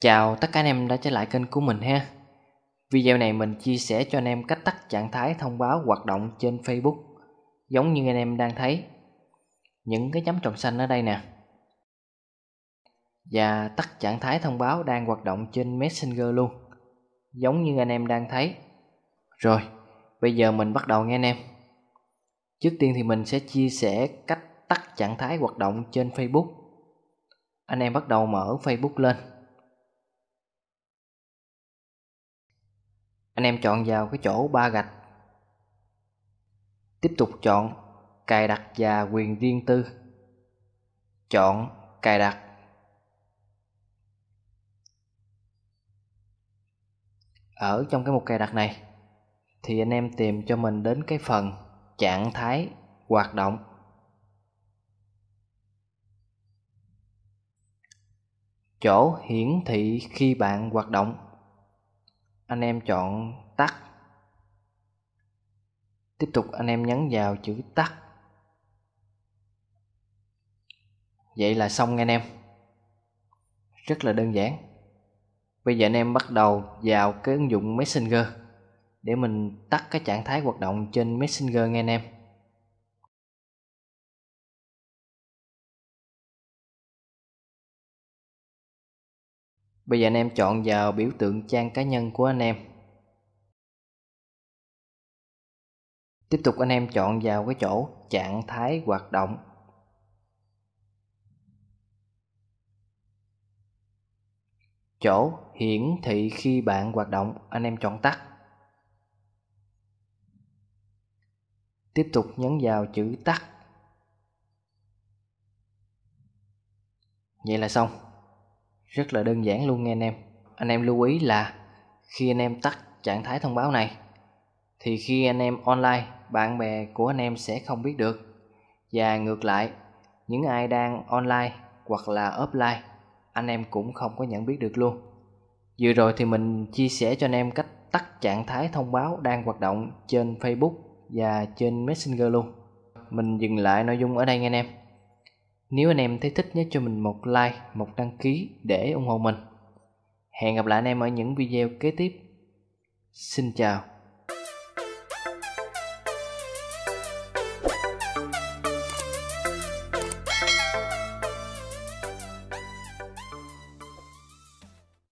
Chào tất cả anh em đã trở lại kênh của mình ha Video này mình chia sẻ cho anh em cách tắt trạng thái thông báo hoạt động trên Facebook Giống như anh em đang thấy Những cái chấm tròn xanh ở đây nè Và tắt trạng thái thông báo đang hoạt động trên Messenger luôn Giống như anh em đang thấy Rồi, bây giờ mình bắt đầu nghe anh em Trước tiên thì mình sẽ chia sẻ cách tắt trạng thái hoạt động trên Facebook Anh em bắt đầu mở Facebook lên anh em chọn vào cái chỗ ba gạch tiếp tục chọn cài đặt và quyền riêng tư chọn cài đặt ở trong cái mục cài đặt này thì anh em tìm cho mình đến cái phần trạng thái hoạt động chỗ hiển thị khi bạn hoạt động anh em chọn tắt tiếp tục anh em nhấn vào chữ tắt vậy là xong anh em rất là đơn giản bây giờ anh em bắt đầu vào cái ứng dụng messenger để mình tắt cái trạng thái hoạt động trên messenger nghe anh em Bây giờ anh em chọn vào biểu tượng trang cá nhân của anh em. Tiếp tục anh em chọn vào cái chỗ trạng thái hoạt động. Chỗ hiển thị khi bạn hoạt động, anh em chọn tắt. Tiếp tục nhấn vào chữ tắt. Vậy là xong. Rất là đơn giản luôn nha anh em. Anh em lưu ý là khi anh em tắt trạng thái thông báo này thì khi anh em online, bạn bè của anh em sẽ không biết được. Và ngược lại, những ai đang online hoặc là offline, anh em cũng không có nhận biết được luôn. Vừa rồi thì mình chia sẻ cho anh em cách tắt trạng thái thông báo đang hoạt động trên Facebook và trên Messenger luôn. Mình dừng lại nội dung ở đây nha anh em. Nếu anh em thấy thích nhớ cho mình một like, một đăng ký để ủng hộ mình. Hẹn gặp lại anh em ở những video kế tiếp. Xin chào.